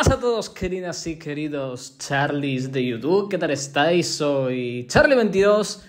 ¡Hola a todos, queridas y queridos Charlies de YouTube? ¿Qué tal estáis? Soy Charlie22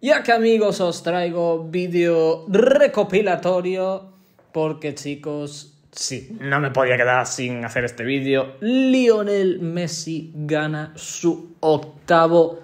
y acá, amigos, os traigo vídeo recopilatorio porque, chicos, sí, no me podía quedar sin hacer este vídeo. Lionel Messi gana su octavo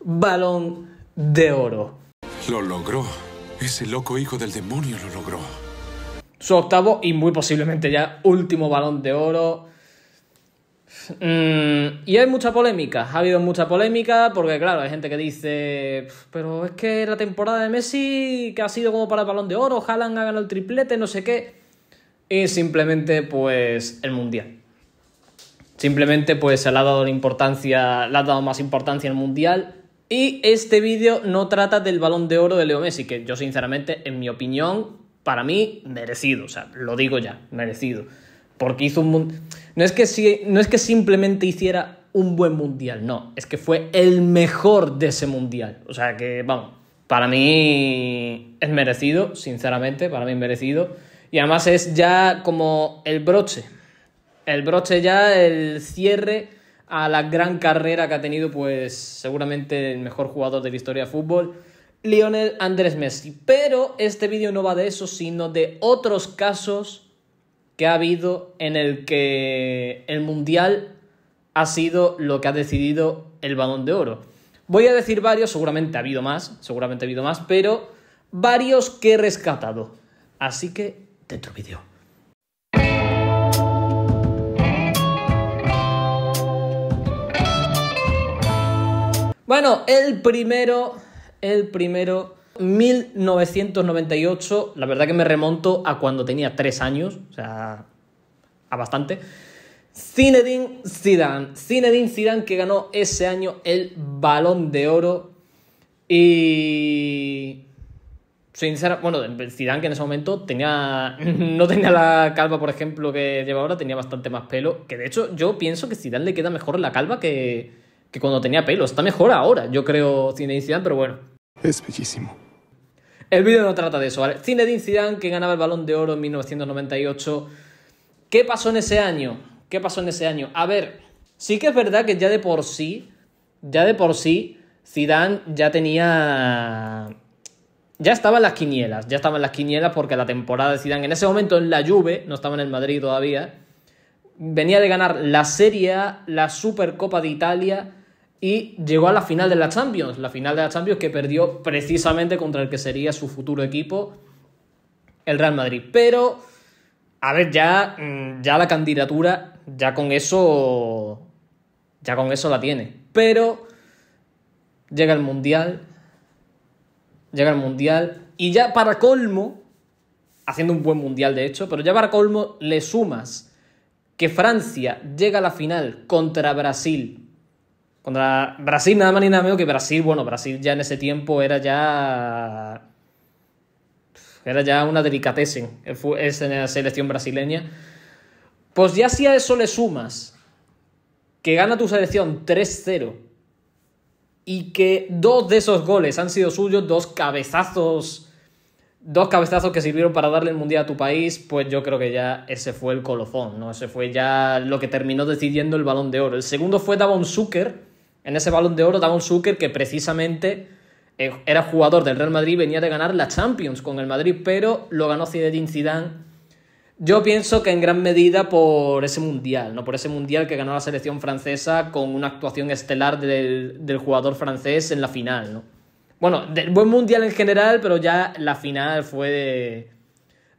balón de oro. Lo logró. Ese loco hijo del demonio lo logró su octavo y muy posiblemente ya último balón de oro. Mm, y hay mucha polémica, ha habido mucha polémica porque claro, hay gente que dice, pero es que la temporada de Messi que ha sido como para el balón de oro, Haaland ha ganado el triplete, no sé qué, y simplemente pues el mundial. Simplemente pues se le ha dado la importancia, le ha dado más importancia al mundial y este vídeo no trata del balón de oro de Leo Messi, que yo sinceramente, en mi opinión, para mí merecido, o sea, lo digo ya, merecido porque hizo un No es, que si, no es que simplemente hiciera un buen mundial, no, es que fue el mejor de ese mundial. O sea que, vamos, para mí es merecido, sinceramente, para mí es merecido. Y además es ya como el broche, el broche ya, el cierre a la gran carrera que ha tenido, pues seguramente el mejor jugador de la historia de fútbol, Lionel Andrés Messi. Pero este vídeo no va de eso, sino de otros casos que ha habido en el que el Mundial ha sido lo que ha decidido el balón de oro. Voy a decir varios, seguramente ha habido más, seguramente ha habido más, pero varios que he rescatado. Así que dentro vídeo. Bueno, el primero, el primero 1998, la verdad que me remonto a cuando tenía 3 años, o sea, a bastante. Zinedine Zidane, Zinedine Zidane que ganó ese año el Balón de Oro y sincera, bueno, Zidane que en ese momento tenía no tenía la calva, por ejemplo, que lleva ahora, tenía bastante más pelo, que de hecho yo pienso que Zidane le queda mejor la calva que que cuando tenía pelo, está mejor ahora, yo creo Zinedine Zidane, pero bueno. Es bellísimo. El vídeo no trata de eso, ¿vale? Zinedine Zidane, que ganaba el Balón de Oro en 1998. ¿Qué pasó en ese año? ¿Qué pasó en ese año? A ver, sí que es verdad que ya de por sí, ya de por sí, Zidane ya tenía... Ya estaba en las quinielas, ya estaba en las quinielas porque la temporada de Zidane en ese momento en la Juve, no estaba en el Madrid todavía, venía de ganar la Serie A, la Supercopa de Italia y llegó a la final de la Champions, la final de la Champions que perdió precisamente contra el que sería su futuro equipo, el Real Madrid. Pero, a ver, ya, mm, ya la candidatura, ya con eso, ya con eso la tiene. Pero llega el Mundial, llega el Mundial y ya para colmo, haciendo un buen mundial de hecho, pero ya para colmo le sumas que Francia llega a la final contra Brasil contra Brasil, nada más ni nada menos que Brasil. Bueno, Brasil ya en ese tiempo era ya. Era ya una delicatessen la selección brasileña. Pues ya si a eso le sumas que gana tu selección 3-0 y que dos de esos goles han sido suyos, dos cabezazos. Dos cabezazos que sirvieron para darle el mundial a tu país, pues yo creo que ya ese fue el colofón, ¿no? Ese fue ya lo que terminó decidiendo el balón de oro. El segundo fue Davon Zucker, en ese balón de oro, Davon Zucker, que precisamente eh, era jugador del Real Madrid, venía de ganar la Champions con el Madrid, pero lo ganó Zinedine Zidane. Yo pienso que en gran medida por ese mundial, ¿no? Por ese mundial que ganó la selección francesa con una actuación estelar del, jugador francés en la final, ¿no? Bueno, del buen mundial en general, pero ya la final fue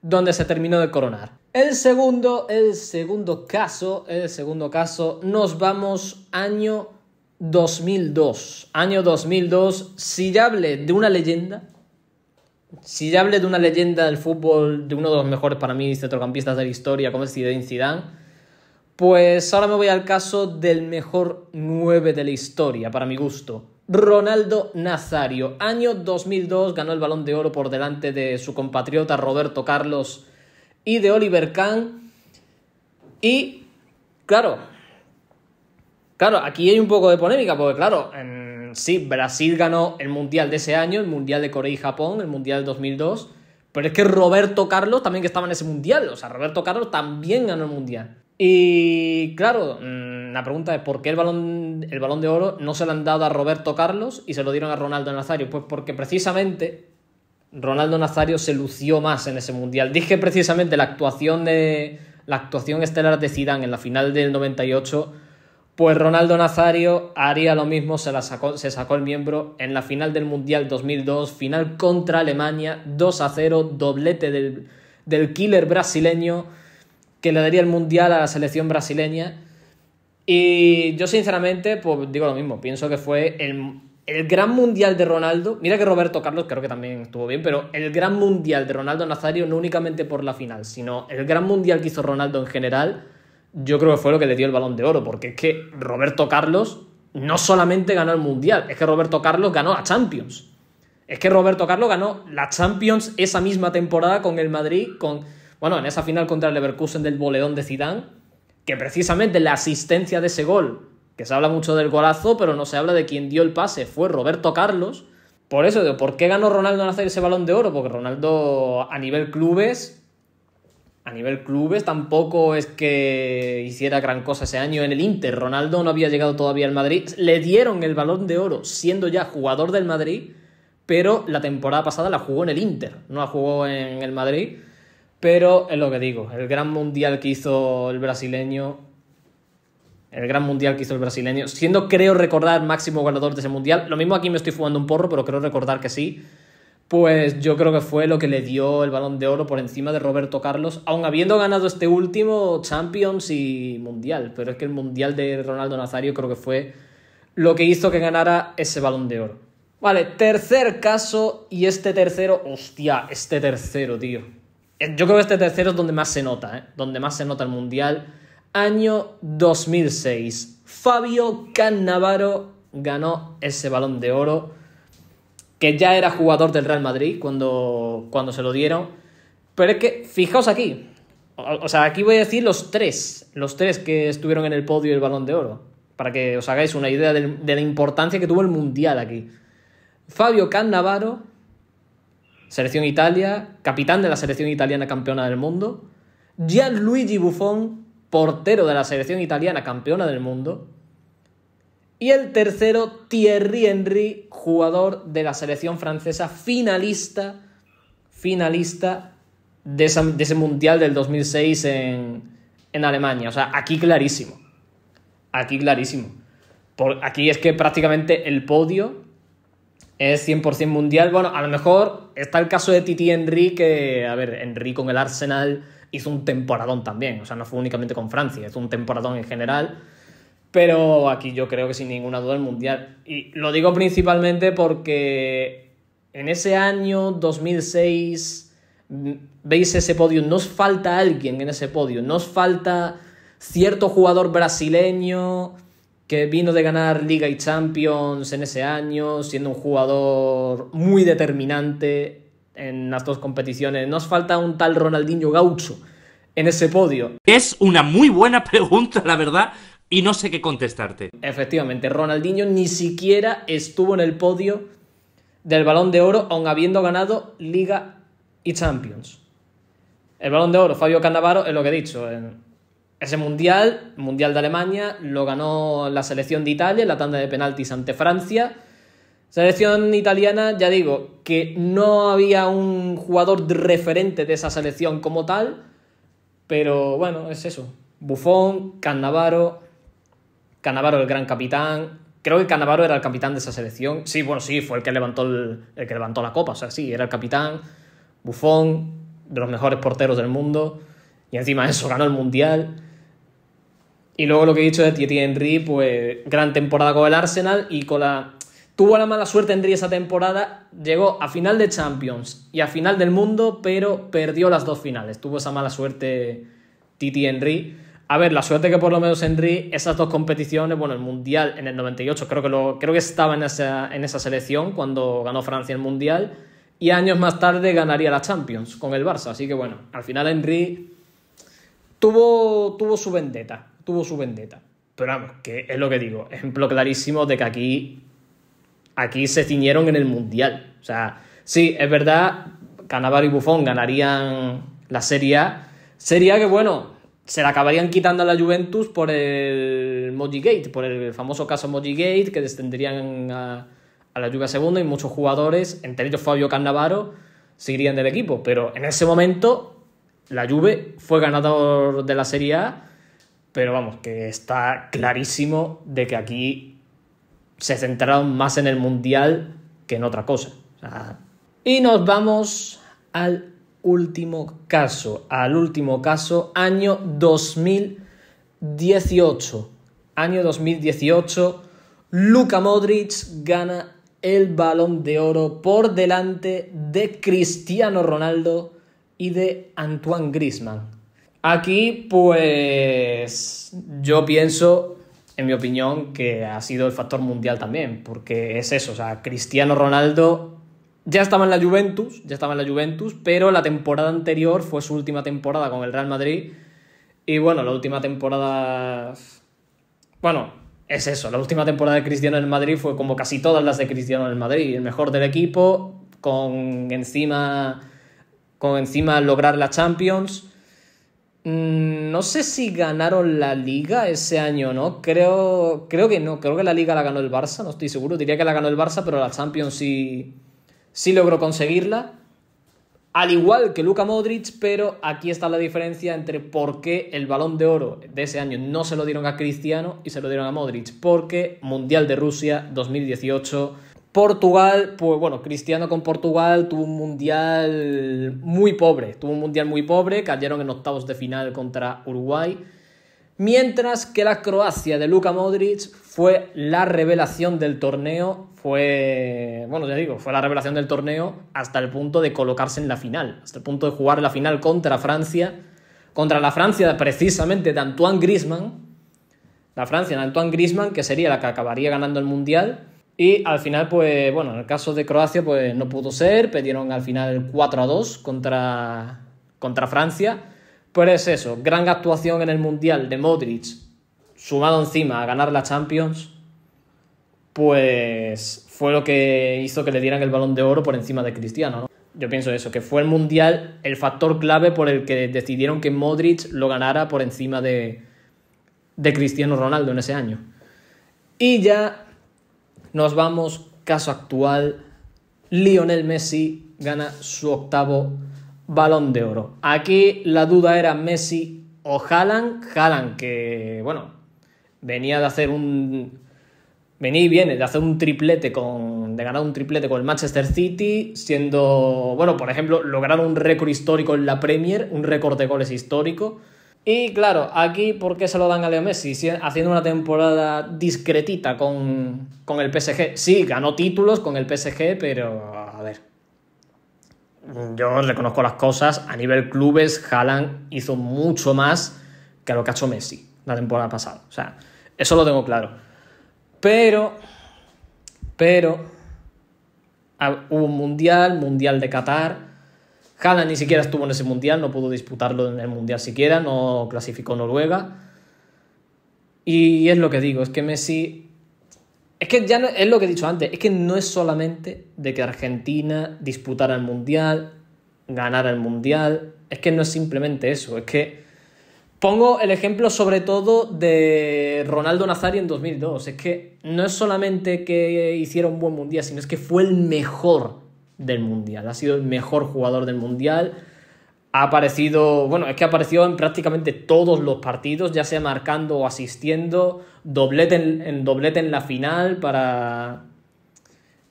donde se terminó de coronar. El segundo, el segundo caso, el segundo caso, nos vamos año 2002, año 2002, si ya hablé de una leyenda, si ya hablé de una leyenda del fútbol, de uno de los mejores para mí centrocampistas de la historia, como es Zidane pues ahora me voy al caso del mejor 9 de la historia, para mi gusto. Ronaldo Nazario, año 2002, ganó el Balón de Oro por delante de su compatriota Roberto Carlos y de Oliver Kahn. Y, claro, Claro, aquí hay un poco de polémica, porque claro, sí, Brasil ganó el Mundial de ese año, el Mundial de Corea y Japón, el Mundial del 2002, pero es que Roberto Carlos también que estaba en ese Mundial, o sea, Roberto Carlos también ganó el Mundial. Y claro, mm, la pregunta es ¿por qué el balón, el balón de oro no se lo han dado a Roberto Carlos y se lo dieron a Ronaldo Nazario? Pues porque precisamente Ronaldo Nazario se lució más en ese mundial. Dije precisamente la actuación de la actuación estelar de Zidane en la final del 98 pues Ronaldo Nazario haría lo mismo, se, sacó, se sacó el miembro en la final del Mundial 2002, final contra Alemania, 2 a 0, doblete del, killer brasileño que le daría el Mundial a la selección brasileña. Y yo sinceramente, pues digo lo mismo, pienso que fue el, el gran mundial de Ronaldo, mira que Roberto Carlos creo que también estuvo bien, pero el gran mundial de Ronaldo Nazario no únicamente por la final, sino el gran mundial que hizo Ronaldo en general, yo creo que fue lo que le dio el balón de oro, porque es que Roberto Carlos no solamente ganó el Mundial, es que Roberto Carlos ganó a Champions. Es que Roberto Carlos ganó la Champions esa misma temporada con el Madrid, con bueno, en esa final contra el Leverkusen del boleón de Zidane, que precisamente la asistencia de ese gol, que se habla mucho del golazo, pero no se habla de quien dio el pase, fue Roberto Carlos. Por eso, ¿por qué ganó Ronaldo en hacer ese balón de oro? Porque Ronaldo a nivel clubes a nivel clubes tampoco es que hiciera gran cosa ese año en el Inter. Ronaldo no había llegado todavía al Madrid. Le dieron el balón de oro siendo ya jugador del Madrid, pero la temporada pasada la jugó en el Inter, no la jugó en el Madrid. Pero es lo que digo, el gran mundial que hizo el brasileño, el gran mundial que hizo el brasileño, siendo creo recordar máximo ganador de ese mundial, lo mismo aquí me estoy fumando un porro, pero creo recordar que sí pues yo creo que fue lo que le dio el balón de oro por encima de Roberto Carlos, aun habiendo ganado este último Champions y Mundial, pero es que el Mundial de Ronaldo Nazario creo que fue lo que hizo que ganara ese balón de oro. Vale, tercer caso y este tercero, hostia, este tercero, tío. Eh, yo creo que este tercero es donde más se nota, ¿eh? Donde más se nota el Mundial. Año 2006. Fabio Cannavaro ganó ese balón de oro que ya era jugador del Real Madrid cuando, cuando se lo dieron. Pero es que, fijaos aquí, o, sea, aquí voy a decir los tres, los tres que estuvieron en el podio del Balón de Oro, para que os hagáis una idea de, de la importancia que tuvo el Mundial aquí. Fabio Cannavaro, selección Italia, capitán de la selección italiana campeona del mundo. Gianluigi Buffon, portero de la selección italiana campeona del mundo. Y el tercero, Thierry Henry, jugador de la selección francesa, finalista, finalista de, ese Mundial del 2006 en, Alemania. O sea, aquí clarísimo. Aquí clarísimo. Por, aquí es que prácticamente el podio es 100% mundial. Bueno, a lo mejor está el caso de Titi Henry, que, a ver, Henry con el Arsenal hizo un temporadón también. O sea, no fue únicamente con Francia, hizo un temporadón en general pero aquí yo creo que sin ninguna duda el Mundial. Y lo digo principalmente porque en ese año 2006 mm, veis ese podio, nos falta alguien en ese podio, nos falta cierto jugador brasileño que vino de ganar Liga y Champions en ese año, siendo un jugador muy determinante en las dos competiciones. Nos falta un tal Ronaldinho Gaucho en ese podio. Es una muy buena pregunta, la verdad y no sé qué contestarte. Efectivamente, Ronaldinho ni siquiera estuvo en el podio del Balón de Oro, aun habiendo ganado Liga y Champions. El Balón de Oro, Fabio Cannavaro, es lo que he dicho. Ese mundial, mundial de Alemania, lo ganó la selección de Italia, la tanda de penaltis ante Francia. Selección italiana, ya digo, que no había un jugador referente de esa selección como tal, pero bueno, es eso. Buffon, Cannavaro, Canavaro el gran capitán. Creo que Canavaro era el capitán de esa selección. Sí, bueno, sí, fue el que levantó, el, que levantó la copa. O sea, sí, era el capitán. Bufón, de los mejores porteros del mundo. Y encima de eso ganó el mundial. Y luego lo que he dicho de Titi Henry, pues gran temporada con el Arsenal y con la... Tuvo la mala suerte Henry esa temporada, llegó a final de Champions y a final del mundo, pero perdió las dos finales. Tuvo esa mala suerte Titi Henry. A ver, la suerte que por lo menos Henry, esas dos competiciones, bueno, el Mundial en el 98, creo que, lo, creo que estaba en esa, en esa selección cuando ganó Francia el Mundial, y años más tarde ganaría la Champions con el Barça. Así que bueno, al final Henry tuvo, tuvo su vendetta, tuvo su vendetta. Pero vamos, que es lo que digo, ejemplo clarísimo de que aquí, aquí se ciñeron en el Mundial. O sea, sí, es verdad, Cannavaro y Buffon ganarían la Serie A. Sería que bueno, se la acabarían quitando a la Juventus por el Mojigate, por el famoso caso gate que descenderían a, la Juve segunda y muchos jugadores, entre ellos Fabio Cannavaro, seguirían del equipo. Pero en ese momento la Juve fue ganador de la Serie A, pero vamos, que está clarísimo de que aquí se centraron más en el Mundial que en otra cosa. y nos vamos al último caso, al último caso, año 2018. Año 2018, Luka Modric gana el balón de oro por delante de Cristiano Ronaldo y de Antoine Grisman. Aquí, pues, yo pienso, en mi opinión, que ha sido el factor mundial también, porque es eso, o sea, Cristiano Ronaldo ya estaba en la Juventus, ya estaba en la Juventus, pero la temporada anterior fue su última temporada con el Real Madrid. Y bueno, la última temporada. Bueno, es eso. La última temporada de Cristiano en el Madrid fue como casi todas las de Cristiano en el Madrid. El mejor del equipo, con encima. Con encima lograr la Champions. Mm, no sé si ganaron la liga ese año, ¿no? Creo, creo que no, creo que la liga la ganó el Barça, no estoy seguro. Diría que la ganó el Barça, pero la Champions sí, Sí logró conseguirla, al igual que Luka Modric, pero aquí está la diferencia entre por qué el balón de oro de ese año no se lo dieron a Cristiano y se lo dieron a Modric. Porque Mundial de Rusia 2018, Portugal, pues bueno, Cristiano con Portugal tuvo un Mundial muy pobre, tuvo un Mundial muy pobre, cayeron en octavos de final contra Uruguay Mientras que la Croacia de Luka Modric fue la revelación del torneo, fue, bueno, ya digo, fue la revelación del torneo hasta el punto de colocarse en la final, hasta el punto de jugar la final contra Francia, contra la Francia precisamente de Antoine Griezmann, la Francia de Antoine Griezmann, que sería la que acabaría ganando el Mundial, y al final, pues, bueno, en el caso de Croacia, pues no pudo ser, perdieron al final 4 a 2 contra Francia, pues es eso, gran actuación en el Mundial de Modric, sumado encima a ganar la Champions, pues fue lo que hizo que le dieran el balón de oro por encima de Cristiano. ¿no? Yo pienso eso, que fue el Mundial el factor clave por el que decidieron que Modric lo ganara por encima de, de Cristiano Ronaldo en ese año. Y ya nos vamos, caso actual, Lionel Messi gana su octavo Balón de Oro. Aquí la duda era Messi o Haaland. Haaland que, bueno, venía de hacer un... Venía y viene de hacer un triplete con... de ganar un triplete con el Manchester City, siendo, bueno, por ejemplo, lograr un récord histórico en la Premier, un récord de goles histórico. Y claro, aquí, ¿por qué se lo dan a Leo Messi? Haciendo una temporada discretita con, con el PSG. Sí, ganó títulos con el PSG, pero a ver, yo reconozco las cosas, a nivel clubes, Haaland hizo mucho más que lo que ha hecho Messi la temporada pasada. O sea, eso lo tengo claro. Pero, pero, ah, hubo un mundial, mundial de Qatar. Haaland ni siquiera estuvo en ese mundial, no pudo disputarlo en el mundial siquiera, no clasificó Noruega. Y es lo que digo, es que Messi es que ya no, es lo que he dicho antes, es que no es solamente de que Argentina disputara el Mundial, ganara el Mundial, es que no es simplemente eso, es que pongo el ejemplo sobre todo de Ronaldo Nazari en 2002, es que no es solamente que hiciera un buen Mundial, sino es que fue el mejor del Mundial, ha sido el mejor jugador del Mundial ha aparecido, bueno, es que ha aparecido en prácticamente todos los partidos, ya sea marcando o asistiendo, doblete en, doblete en la final para...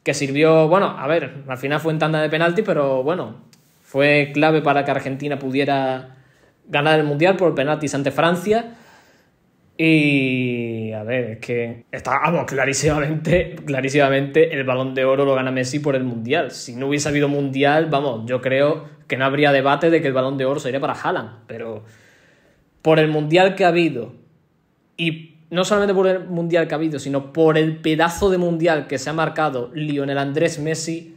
que sirvió, bueno, a ver, al final fue en tanda de penalti, pero bueno, fue clave para que Argentina pudiera ganar el Mundial por penaltis ante Francia. Y a ver, es que está, vamos, clarísimamente, clarísimamente el balón de oro lo gana Messi por el Mundial. Si no hubiese habido Mundial, vamos, yo creo que no habría debate de que el balón de oro sería para Haaland, pero por el Mundial que ha habido y no solamente por el Mundial que ha habido, sino por el pedazo de Mundial que se ha marcado Lionel Andrés Messi,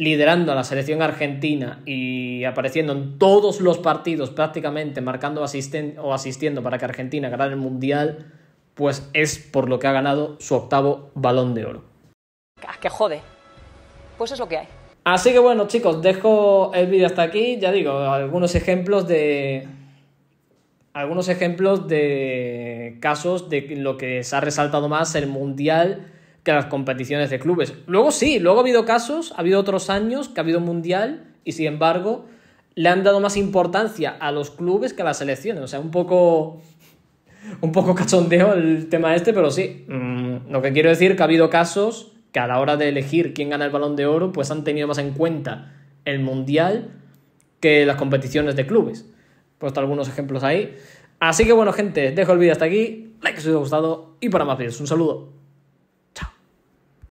liderando a la selección argentina y apareciendo en todos los partidos prácticamente, marcando o asistiendo para que Argentina ganara el Mundial, pues es por lo que ha ganado su octavo balón de oro. Ah, que jode. Pues es lo que hay. Así que bueno chicos, dejo el vídeo hasta aquí, ya digo, algunos ejemplos de... Algunos ejemplos de casos de lo que se ha resaltado más el Mundial que las competiciones de clubes. Luego sí, luego ha habido casos, ha habido otros años que ha habido mundial y sin embargo le han dado más importancia a los clubes que a las selecciones. O sea, un poco, un poco cachondeo el tema este, pero sí. Mm, lo que quiero decir que ha habido casos que a la hora de elegir quién gana el balón de oro, pues han tenido más en cuenta el mundial que las competiciones de clubes. He puesto algunos ejemplos ahí. Así que bueno, gente, dejo el vídeo hasta aquí. Like si os ha gustado y para más vídeos. Un saludo.